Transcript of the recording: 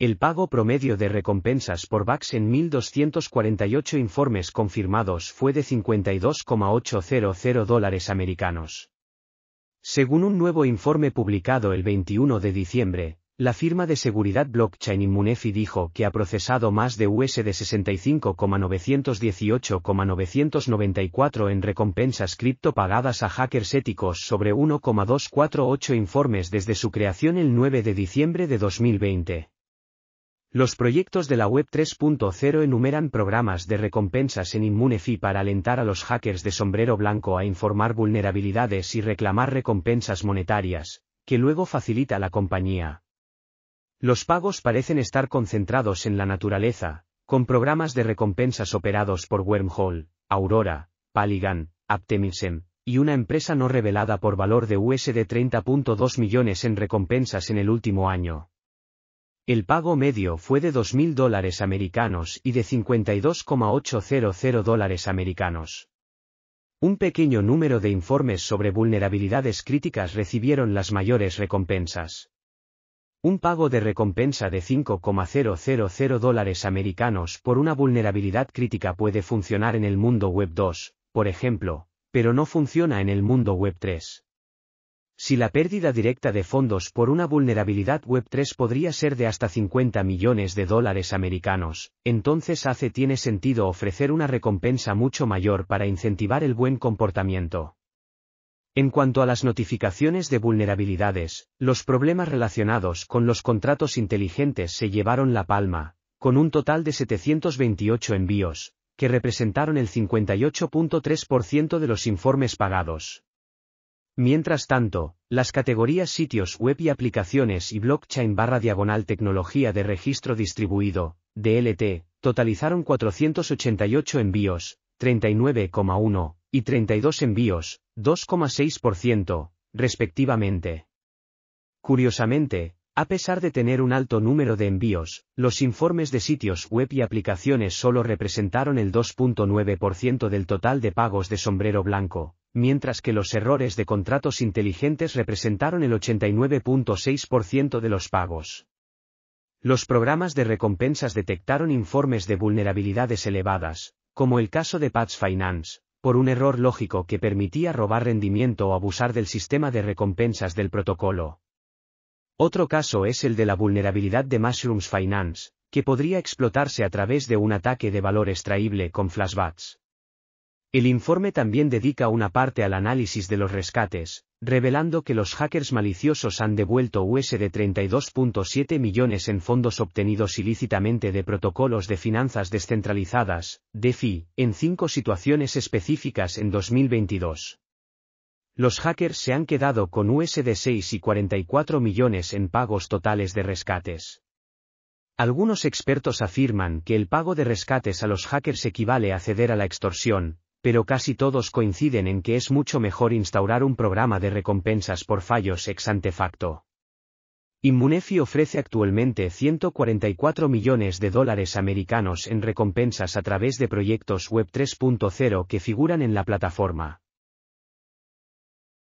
El pago promedio de recompensas por VAX en 1.248 informes confirmados fue de 52,800 dólares americanos. Según un nuevo informe publicado el 21 de diciembre, la firma de seguridad blockchain Immunefi dijo que ha procesado más de USD 65,918,994 en recompensas cripto pagadas a hackers éticos sobre 1,248 informes desde su creación el 9 de diciembre de 2020. Los proyectos de la Web 3.0 enumeran programas de recompensas en InmuneFi para alentar a los hackers de sombrero blanco a informar vulnerabilidades y reclamar recompensas monetarias, que luego facilita la compañía. Los pagos parecen estar concentrados en la naturaleza, con programas de recompensas operados por Wormhole, Aurora, Paligan, Aptemisem, y una empresa no revelada por valor de USD 30.2 millones en recompensas en el último año. El pago medio fue de 2.000 dólares americanos y de 52,800 dólares americanos. Un pequeño número de informes sobre vulnerabilidades críticas recibieron las mayores recompensas. Un pago de recompensa de 5,000 dólares americanos por una vulnerabilidad crítica puede funcionar en el mundo web 2, por ejemplo, pero no funciona en el mundo web 3. Si la pérdida directa de fondos por una vulnerabilidad Web3 podría ser de hasta 50 millones de dólares americanos, entonces hace tiene sentido ofrecer una recompensa mucho mayor para incentivar el buen comportamiento. En cuanto a las notificaciones de vulnerabilidades, los problemas relacionados con los contratos inteligentes se llevaron la palma, con un total de 728 envíos, que representaron el 58.3% de los informes pagados. Mientras tanto, las categorías sitios web y aplicaciones y blockchain barra diagonal tecnología de registro distribuido, DLT, totalizaron 488 envíos, 39,1, y 32 envíos, 2,6%, respectivamente. Curiosamente, a pesar de tener un alto número de envíos, los informes de sitios web y aplicaciones solo representaron el 2.9% del total de pagos de sombrero blanco, mientras que los errores de contratos inteligentes representaron el 89.6% de los pagos. Los programas de recompensas detectaron informes de vulnerabilidades elevadas, como el caso de Patch Finance, por un error lógico que permitía robar rendimiento o abusar del sistema de recompensas del protocolo. Otro caso es el de la vulnerabilidad de Mushrooms Finance, que podría explotarse a través de un ataque de valor extraíble con flashbacks. El informe también dedica una parte al análisis de los rescates, revelando que los hackers maliciosos han devuelto USD 32.7 millones en fondos obtenidos ilícitamente de protocolos de finanzas descentralizadas, DeFi, en cinco situaciones específicas en 2022. Los hackers se han quedado con USD 6 y 44 millones en pagos totales de rescates. Algunos expertos afirman que el pago de rescates a los hackers equivale a ceder a la extorsión, pero casi todos coinciden en que es mucho mejor instaurar un programa de recompensas por fallos ex ante facto. Inmunefi ofrece actualmente 144 millones de dólares americanos en recompensas a través de proyectos Web 3.0 que figuran en la plataforma.